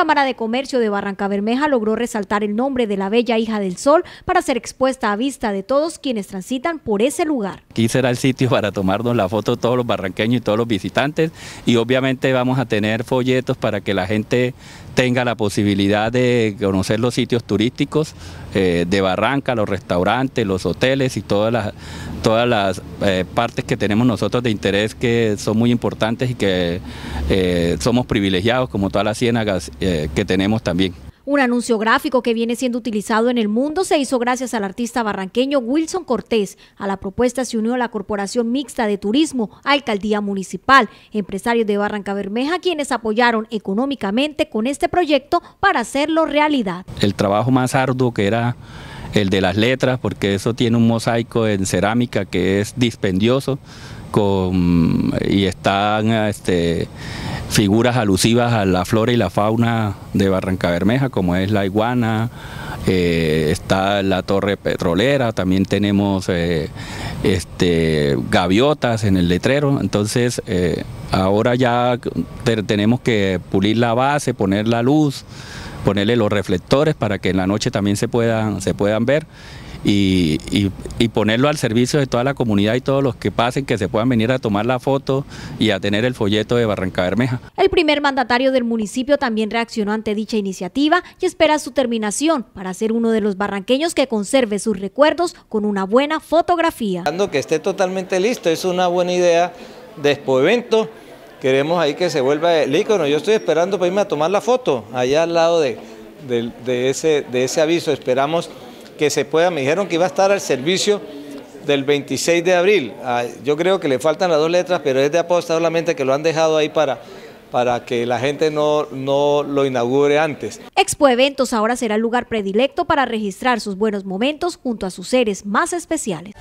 Cámara de Comercio de Barranca Bermeja logró resaltar el nombre de la bella hija del sol para ser expuesta a vista de todos quienes transitan por ese lugar. Aquí será el sitio para tomarnos la foto todos los barranqueños y todos los visitantes y obviamente vamos a tener folletos para que la gente tenga la posibilidad de conocer los sitios turísticos eh, de Barranca, los restaurantes, los hoteles y todas las, todas las eh, partes que tenemos nosotros de interés que son muy importantes y que eh, somos privilegiados como todas las ciénagas eh, que tenemos también. Un anuncio gráfico que viene siendo utilizado en el mundo se hizo gracias al artista barranqueño Wilson Cortés. A la propuesta se unió la Corporación Mixta de Turismo, Alcaldía Municipal, empresarios de Barranca Bermeja, quienes apoyaron económicamente con este proyecto para hacerlo realidad. El trabajo más arduo que era el de las letras, porque eso tiene un mosaico en cerámica que es dispendioso, con, y están este, figuras alusivas a la flora y la fauna de Barranca Bermeja, como es la iguana, eh, está la torre petrolera, también tenemos eh, este, gaviotas en el letrero, entonces eh, ahora ya tenemos que pulir la base, poner la luz, ponerle los reflectores para que en la noche también se puedan, se puedan ver y, ponerlo al servicio de toda la comunidad y todos los que pasen que se puedan venir a tomar la foto y a tener el folleto de Barranca Bermeja. El primer mandatario del municipio también reaccionó ante dicha iniciativa y espera su terminación para ser uno de los barranqueños que conserve sus recuerdos con una buena fotografía. Que esté totalmente listo, es una buena idea después este Evento queremos ahí que se vuelva el ícono. Yo estoy esperando para irme a tomar la foto allá al lado de, ese, de ese aviso. Esperamos que se pueda. Me dijeron que iba a estar al servicio del 26 de abril. Ah, yo creo que le faltan las dos letras, pero es de aposta solamente que lo han dejado ahí para para que la gente no, no lo inaugure antes. Expo Eventos ahora será el lugar predilecto para registrar sus buenos momentos junto a sus seres más especiales.